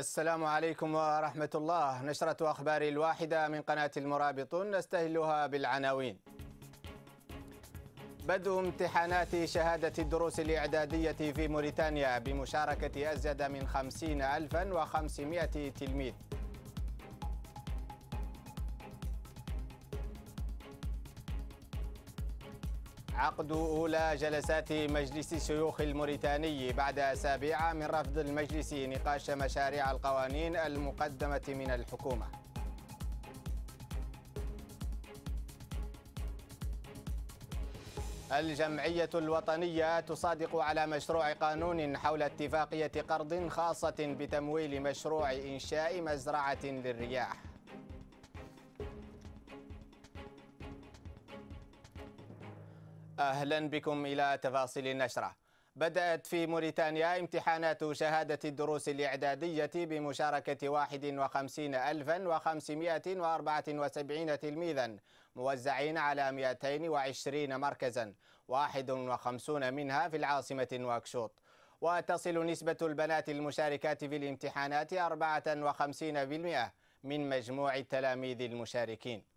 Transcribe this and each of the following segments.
السلام عليكم ورحمة الله نشرة أخبار الواحدة من قناة المرابط نستهلها بالعناوين بدء امتحانات شهادة الدروس الإعدادية في موريتانيا بمشاركة أزيد من خمسين ألفا وخمسمائة تلميذ عقد أولى جلسات مجلس الشيوخ الموريتاني بعد أسابيع من رفض المجلس نقاش مشاريع القوانين المقدمة من الحكومة الجمعية الوطنية تصادق على مشروع قانون حول اتفاقية قرض خاصة بتمويل مشروع إنشاء مزرعة للرياح أهلا بكم إلى تفاصيل النشرة بدأت في موريتانيا امتحانات شهادة الدروس الإعدادية بمشاركة 51574 تلميذا موزعين على 220 مركزا 51 منها في العاصمة نواكشوط وتصل نسبة البنات المشاركات في الامتحانات 54% من مجموع التلاميذ المشاركين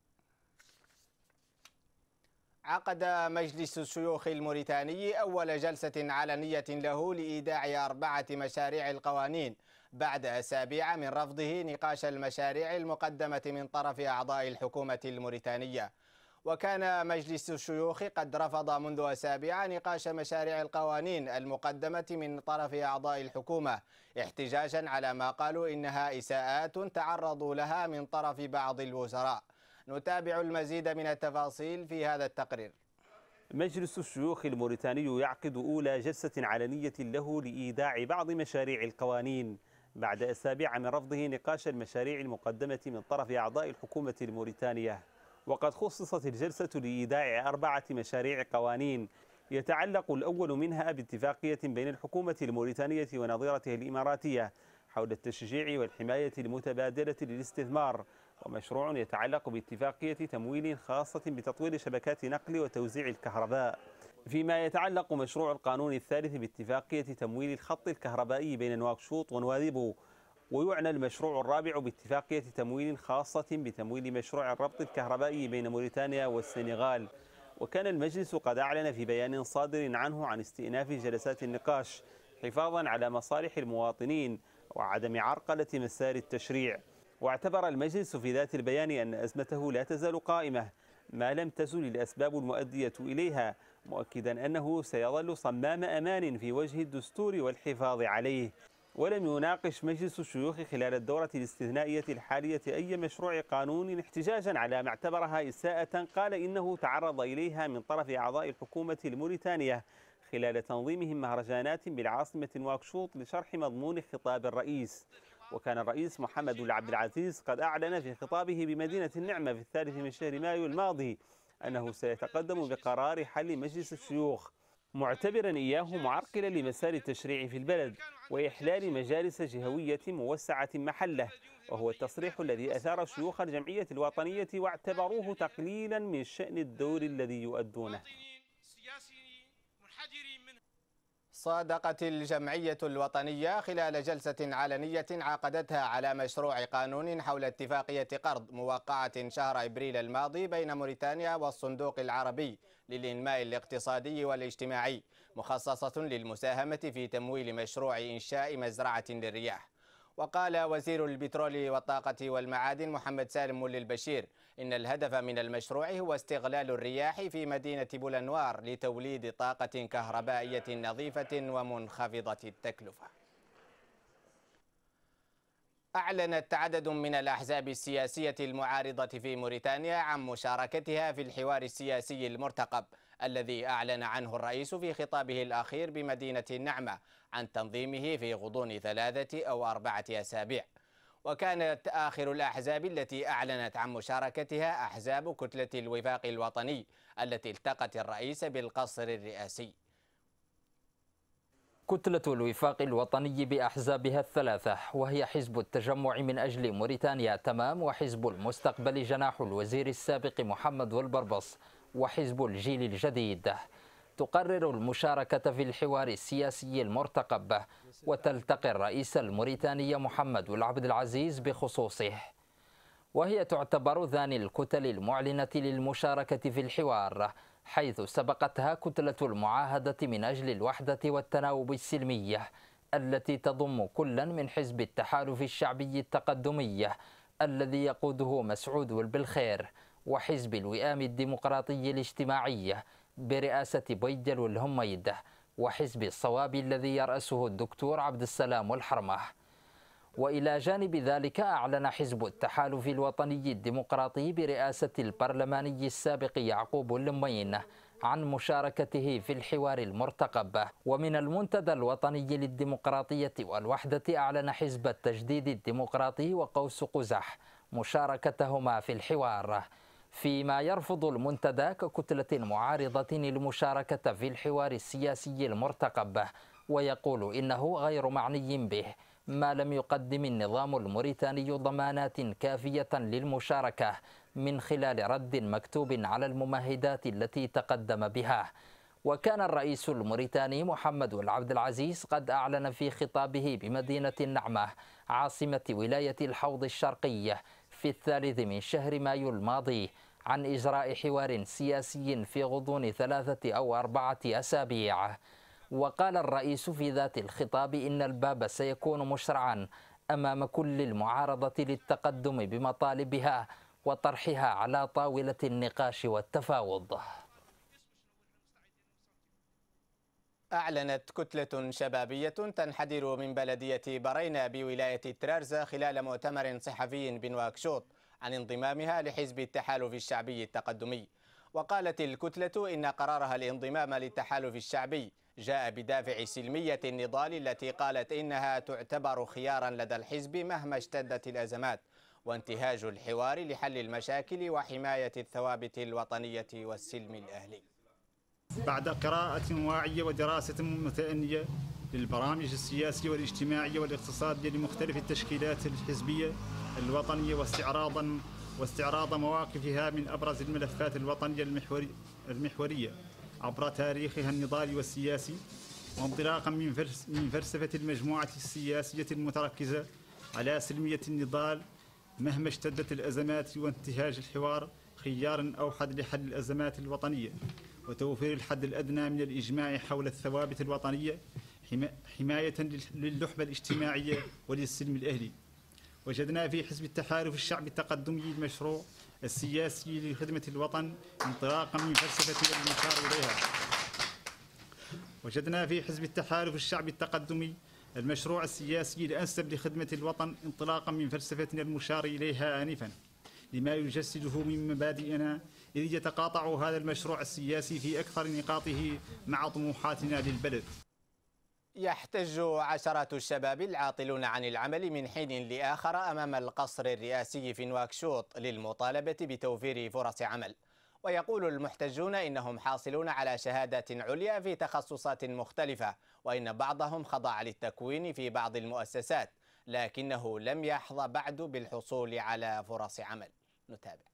عقد مجلس الشيوخ الموريتاني أول جلسة علنية له لإيداع أربعة مشاريع القوانين بعد أسابيع من رفضه نقاش المشاريع المقدمة من طرف أعضاء الحكومة الموريتانية وكان مجلس الشيوخ قد رفض منذ أسابيع نقاش مشاريع القوانين المقدمة من طرف أعضاء الحكومة احتجاجا على ما قالوا إنها إساءات تعرضوا لها من طرف بعض الوزراء نتابع المزيد من التفاصيل في هذا التقرير مجلس الشيوخ الموريتاني يعقد أولى جلسة علنية له لإيداع بعض مشاريع القوانين بعد أسابيع من رفضه نقاش المشاريع المقدمة من طرف أعضاء الحكومة الموريتانية وقد خصصت الجلسة لإيداع أربعة مشاريع قوانين يتعلق الأول منها باتفاقية بين الحكومة الموريتانية ونظيرته الإماراتية حول التشجيع والحماية المتبادلة للاستثمار ومشروع يتعلق باتفاقية تمويل خاصة بتطوير شبكات نقل وتوزيع الكهرباء فيما يتعلق مشروع القانون الثالث باتفاقية تمويل الخط الكهربائي بين نواكشوط ونوادبو ويعنى المشروع الرابع باتفاقية تمويل خاصة بتمويل مشروع الربط الكهربائي بين موريتانيا والسنغال وكان المجلس قد أعلن في بيان صادر عنه عن استئناف جلسات النقاش حفاظا على مصالح المواطنين وعدم عرقلة مسار التشريع واعتبر المجلس في ذات البيان أن أزمته لا تزال قائمة ما لم تزل الأسباب المؤدية إليها مؤكدا أنه سيظل صمام أمان في وجه الدستور والحفاظ عليه ولم يناقش مجلس الشيوخ خلال الدورة الاستثنائية الحالية أي مشروع قانون احتجاجا على ما اعتبرها إساءة قال إنه تعرض إليها من طرف أعضاء الحكومة الموريتانية خلال تنظيمهم مهرجانات بالعاصمة نواكشوط لشرح مضمون خطاب الرئيس وكان الرئيس محمد بن عبد العزيز قد أعلن في خطابه بمدينة النعمة في الثالث من شهر مايو الماضي أنه سيتقدم بقرار حل مجلس الشيوخ معتبرا إياه معرقلا لمسار التشريع في البلد وإحلال مجالس جهوية موسعة محله وهو التصريح الذي أثار شيوخ الجمعية الوطنية واعتبروه تقليلا من شأن الدور الذي يؤدونه صادقت الجمعية الوطنية خلال جلسة علنية عقدتها على مشروع قانون حول اتفاقية قرض موقعة شهر إبريل الماضي بين موريتانيا والصندوق العربي للإنماء الاقتصادي والاجتماعي مخصصة للمساهمة في تمويل مشروع إنشاء مزرعة للرياح وقال وزير البترول والطاقة والمعادن محمد سالم مولي البشير إن الهدف من المشروع هو استغلال الرياح في مدينة بولنوار لتوليد طاقة كهربائية نظيفة ومنخفضة التكلفة أعلنت عدد من الأحزاب السياسية المعارضة في موريتانيا عن مشاركتها في الحوار السياسي المرتقب الذي أعلن عنه الرئيس في خطابه الأخير بمدينة النعمة عن تنظيمه في غضون ثلاثة أو أربعة أسابيع وكانت آخر الأحزاب التي أعلنت عن مشاركتها أحزاب كتلة الوفاق الوطني التي التقت الرئيس بالقصر الرئاسي كتلة الوفاق الوطني بأحزابها الثلاثة وهي حزب التجمع من أجل موريتانيا تمام وحزب المستقبل جناح الوزير السابق محمد والبربص وحزب الجيل الجديد تقرر المشاركة في الحوار السياسي المرتقب وتلتقي الرئيس الموريتاني محمد العبد العزيز بخصوصه وهي تعتبر ذاني الكتل المعلنة للمشاركة في الحوار حيث سبقتها كتلة المعاهدة من أجل الوحدة والتناوب السلمي التي تضم كلا من حزب التحالف الشعبي التقدمي الذي يقوده مسعود بالخير وحزب الوئام الديمقراطي الاجتماعية برئاسة بيجل الهميدة وحزب الصواب الذي يرأسه الدكتور عبد السلام الحرمه وإلى جانب ذلك أعلن حزب التحالف الوطني الديمقراطي برئاسة البرلماني السابق يعقوب اللمين عن مشاركته في الحوار المرتقب ومن المنتدى الوطني للديمقراطية والوحدة أعلن حزب التجديد الديمقراطي وقوس قزح مشاركتهما في الحوار فيما يرفض المنتدى ككتلة معارضة المشاركة في الحوار السياسي المرتقب ويقول إنه غير معني به ما لم يقدم النظام الموريتاني ضمانات كافية للمشاركة من خلال رد مكتوب على الممهدات التي تقدم بها وكان الرئيس الموريتاني محمد العبد العزيز قد أعلن في خطابه بمدينة النعمة عاصمة ولاية الحوض الشرقي في الثالث من شهر مايو الماضي عن إجراء حوار سياسي في غضون ثلاثة أو أربعة أسابيع وقال الرئيس في ذات الخطاب إن الباب سيكون مشرعا أمام كل المعارضة للتقدم بمطالبها وطرحها على طاولة النقاش والتفاوض أعلنت كتلة شبابية تنحدر من بلدية برينا بولاية ترارزا خلال مؤتمر صحفي بنواكشوط عن انضمامها لحزب التحالف الشعبي التقدمي وقالت الكتلة إن قرارها الانضمام للتحالف الشعبي جاء بدافع سلمية النضال التي قالت إنها تعتبر خيارا لدى الحزب مهما اشتدت الأزمات وانتهاج الحوار لحل المشاكل وحماية الثوابت الوطنية والسلم الأهلي بعد قراءة واعية ودراسة متأنية للبرامج السياسية والاجتماعية والاقتصادية لمختلف التشكيلات الحزبية الوطنية واستعراضا واستعراض مواقفها من ابرز الملفات الوطنيه المحوري المحوريه عبر تاريخها النضالي والسياسي وانطلاقا من من فلسفه المجموعه السياسيه المتركزه على سلميه النضال مهما اشتدت الازمات وانتهاج الحوار خيارا اوحد لحل الازمات الوطنيه وتوفير الحد الادنى من الاجماع حول الثوابت الوطنيه حمايه للحبة الاجتماعيه وللسلم الاهلي وجدنا في حزب التحالف الشعبي التقدمي المشروع السياسي لخدمة الوطن انطلاقا من فلسفة المشار إليها وجدنا في حزب التحالف الشعبي التقدمي المشروع السياسي الأنسب لخدمة الوطن انطلاقا من فلسفتنا المشار إليها آنفا لما يجسده من مبادئنا إذ يتقاطع هذا المشروع السياسي في أكثر نقاطه مع طموحاتنا للبلد يحتج عشرات الشباب العاطلون عن العمل من حين لآخر أمام القصر الرئاسي في نواكشوط للمطالبة بتوفير فرص عمل ويقول المحتجون إنهم حاصلون على شهادات عليا في تخصصات مختلفة وإن بعضهم خضع للتكوين في بعض المؤسسات لكنه لم يحظى بعد بالحصول على فرص عمل نتابع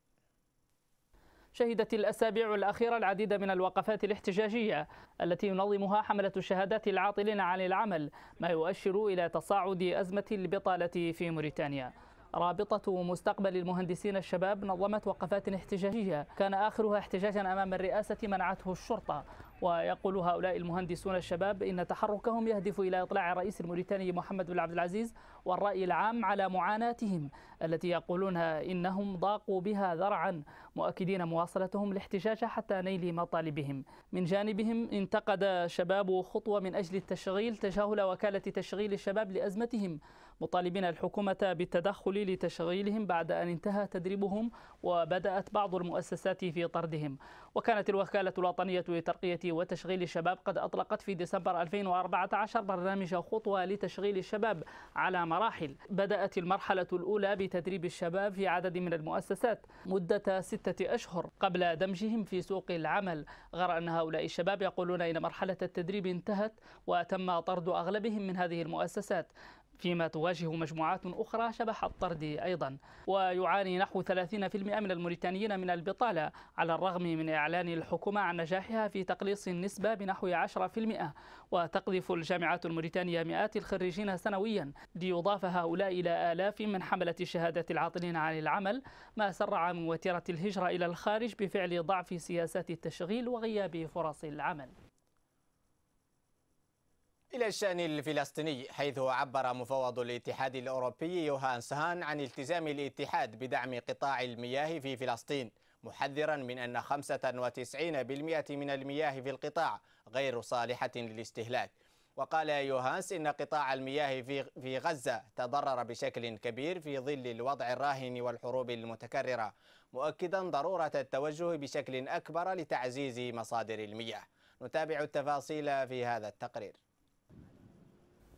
شهدت الأسابيع الأخيرة العديد من الوقفات الاحتجاجية التي ينظمها حملة الشهادات العاطلين عن العمل ما يؤشر إلى تصاعد أزمة البطالة في موريتانيا رابطة مستقبل المهندسين الشباب نظمت وقفات احتجاجية كان آخرها احتجاجا أمام الرئاسة منعته الشرطة ويقول هؤلاء المهندسون الشباب إن تحركهم يهدف إلى إطلاع الرئيس الموريتاني محمد بن عبد العزيز والرأي العام على معاناتهم التي يقولونها إنهم ضاقوا بها ذرعا مؤكدين مواصلتهم الاحتجاج حتى نيل مطالبهم من جانبهم انتقد شباب خطوة من أجل التشغيل تجاهل وكالة تشغيل الشباب لأزمتهم مطالبين الحكومة بالتدخل لتشغيلهم بعد أن انتهى تدريبهم وبدأت بعض المؤسسات في طردهم وكانت الوكالة الوطنية لترقية وتشغيل الشباب قد أطلقت في ديسمبر 2014 برنامج خطوة لتشغيل الشباب على مراحل بدأت المرحلة الأولى بتدريب الشباب في عدد من المؤسسات مدة ستة أشهر قبل دمجهم في سوق العمل غير أن هؤلاء الشباب يقولون إن مرحلة التدريب انتهت وتم طرد أغلبهم من هذه المؤسسات فيما تواجه مجموعات أخرى شبح الطرد أيضا ويعاني نحو 30% من الموريتانيين من البطالة على الرغم من إعلان الحكومة عن نجاحها في تقليص النسبة بنحو 10% وتقذف الجامعات الموريتانية مئات الخريجين سنويا ليضاف هؤلاء إلى آلاف من حملة شهادة العاطلين عن العمل ما سرع من وتيرة الهجرة إلى الخارج بفعل ضعف سياسات التشغيل وغياب فرص العمل إلى الشأن الفلسطيني حيث عبر مفوض الاتحاد الأوروبي يوهانس هان عن التزام الاتحاد بدعم قطاع المياه في فلسطين محذرا من أن 95% من المياه في القطاع غير صالحة للاستهلاك وقال يوهانس إن قطاع المياه في في غزة تضرر بشكل كبير في ظل الوضع الراهن والحروب المتكررة مؤكدا ضرورة التوجه بشكل أكبر لتعزيز مصادر المياه نتابع التفاصيل في هذا التقرير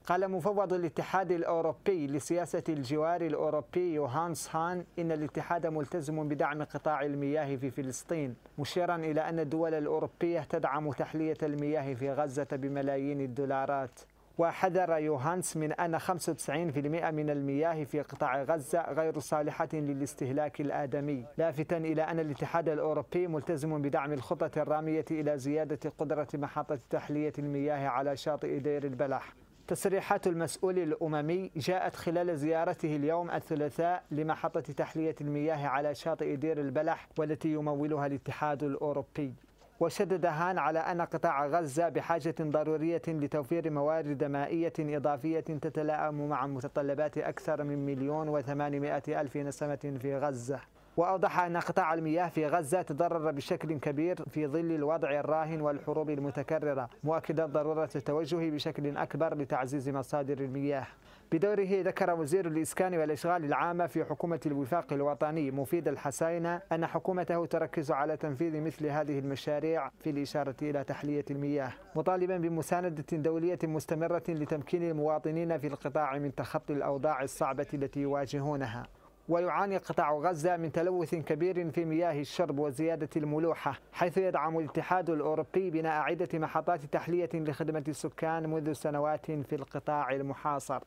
قال مفوض الاتحاد الأوروبي لسياسة الجوار الأوروبي يوهانس هان إن الاتحاد ملتزم بدعم قطاع المياه في فلسطين مشيرا إلى أن الدول الأوروبية تدعم تحلية المياه في غزة بملايين الدولارات وحذر يوهانس من أن 95% من المياه في قطاع غزة غير صالحة للاستهلاك الآدمي لافتا إلى أن الاتحاد الأوروبي ملتزم بدعم الخطة الرامية إلى زيادة قدرة محطة تحلية المياه على شاطئ دير البلح تصريحات المسؤول الأممي جاءت خلال زيارته اليوم الثلاثاء لمحطة تحلية المياه على شاطئ دير البلح والتي يمولها الاتحاد الأوروبي وشدد هان على أن قطاع غزة بحاجة ضرورية لتوفير موارد مائية إضافية تتلائم مع متطلبات أكثر من مليون وثمانمائة ألف نسمة في غزة وأوضح أن قطاع المياه في غزة تضرر بشكل كبير في ظل الوضع الراهن والحروب المتكررة مؤكدا ضرورة التوجه بشكل أكبر لتعزيز مصادر المياه بدوره ذكر وزير الإسكان والإشغال العامة في حكومة الوفاق الوطني مفيد الحسينة أن حكومته تركز على تنفيذ مثل هذه المشاريع في الإشارة إلى تحلية المياه مطالبا بمساندة دولية مستمرة لتمكين المواطنين في القطاع من تخطي الأوضاع الصعبة التي يواجهونها ويعاني قطاع غزة من تلوث كبير في مياه الشرب وزيادة الملوحة حيث يدعم الاتحاد الأوروبي بناء عدة محطات تحلية لخدمة السكان منذ سنوات في القطاع المحاصر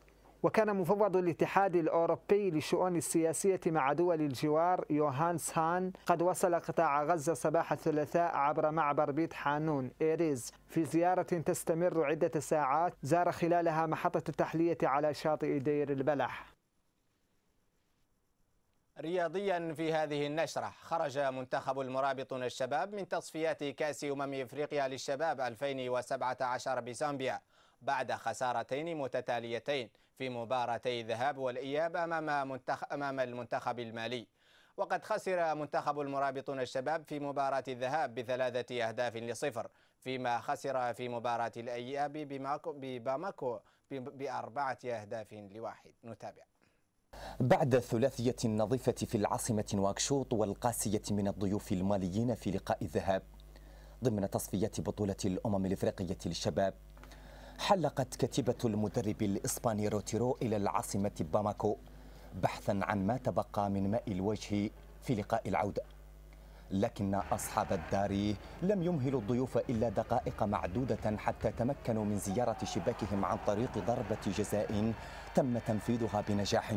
وكان مفوض الاتحاد الأوروبي للشؤون السياسية مع دول الجوار يوهانس هان قد وصل قطاع غزة صباح الثلاثاء عبر معبر بيت حانون إيريز في زيارة تستمر عدة ساعات زار خلالها محطة التحلية على شاطئ دير البلح رياضيا في هذه النشرة خرج منتخب المرابطون الشباب من تصفيات كأس أمم إفريقيا للشباب 2017 بزامبيا بعد خسارتين متتاليتين في مباراتي الذهاب والإياب أمام, منتخ... أمام المنتخب المالي وقد خسر منتخب المرابطون الشباب في مباراة الذهاب بثلاثة أهداف لصفر فيما خسر في مباراة الإياب بباماكو بأربعة أهداف لواحد نتابع بعد ثلاثية نظيفة في العاصمة نواكشوط والقاسية من الضيوف الماليين في لقاء الذهاب ضمن تصفيات بطولة الأمم الإفريقية للشباب حلقت كتيبة المدرب الإسباني روتيرو إلى العاصمة باماكو بحثا عن ما تبقى من ماء الوجه في لقاء العودة لكن أصحاب الدار لم يمهلوا الضيوف إلا دقائق معدودة حتى تمكنوا من زيارة شباكهم عن طريق ضربة جزاء تم تنفيذها بنجاح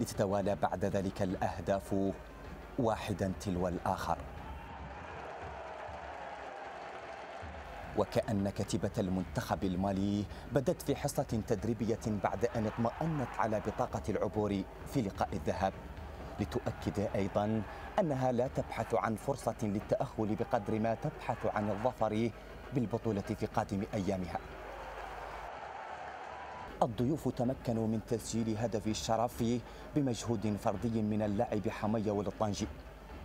لتتوالى بعد ذلك الأهداف واحدا تلو الآخر وكأن كتيبة المنتخب المالي بدت في حصة تدريبية بعد أن اطمأنت على بطاقة العبور في لقاء الذهب. لتؤكد أيضا أنها لا تبحث عن فرصة للتأهل بقدر ما تبحث عن الظفر بالبطولة في قادم أيامها الضيوف تمكنوا من تسجيل هدف الشرف بمجهود فردي من اللاعب حمية والطنجي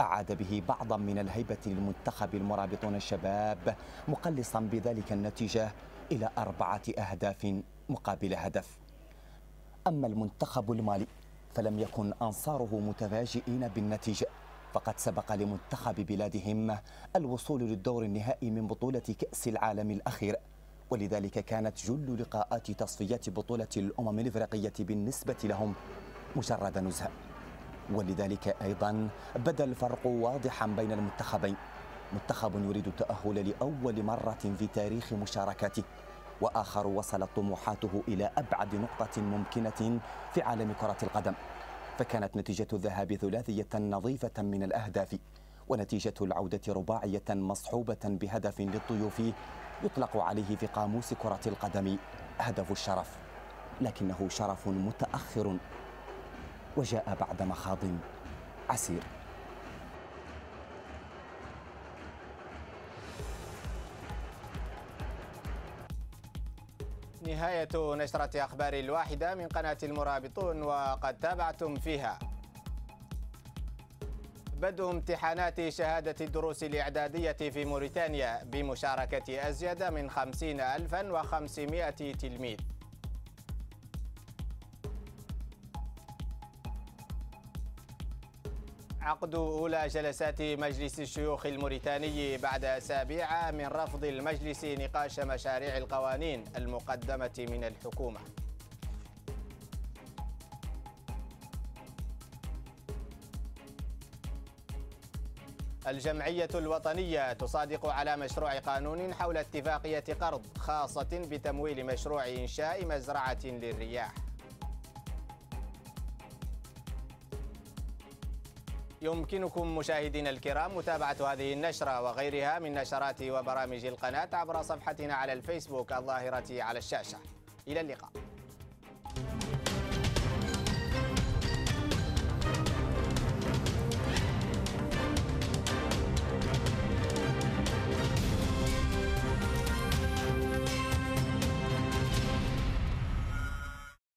أعاد به بعضا من الهيبة للمنتخب المرابطون الشباب مقلصا بذلك النتيجة إلى أربعة أهداف مقابل هدف أما المنتخب المالي فلم يكن أنصاره متفاجئين بالنتيجة فقد سبق لمنتخب بلادهم الوصول للدور النهائي من بطولة كأس العالم الأخير ولذلك كانت جل لقاءات تصفيات بطولة الأمم الإفريقية بالنسبة لهم مجرد نزهة ولذلك أيضا بدا الفرق واضحا بين المنتخبين منتخب يريد التأهل لأول مرة في تاريخ مشاركته وآخر وصلت طموحاته إلى أبعد نقطة ممكنة في عالم كرة القدم فكانت نتيجة الذهاب ثلاثية نظيفة من الأهداف ونتيجة العودة رباعية مصحوبة بهدف للضيوف يطلق عليه في قاموس كرة القدم هدف الشرف لكنه شرف متأخر وجاء بعد مخاض عسير نهاية نشرة أخبار الواحدة من قناة المرابطون وقد تابعتم فيها بدء امتحانات شهادة الدروس الإعدادية في موريتانيا بمشاركة أزيد من 50500 تلميذ عقد أولى جلسات مجلس الشيوخ الموريتاني بعد أسابيع من رفض المجلس نقاش مشاريع القوانين المقدمة من الحكومة الجمعية الوطنية تصادق على مشروع قانون حول اتفاقية قرض خاصة بتمويل مشروع إنشاء مزرعة للرياح يمكنكم مشاهدينا الكرام متابعة هذه النشرة وغيرها من نشرات وبرامج القناة عبر صفحتنا على الفيسبوك الظاهرة على الشاشة إلى اللقاء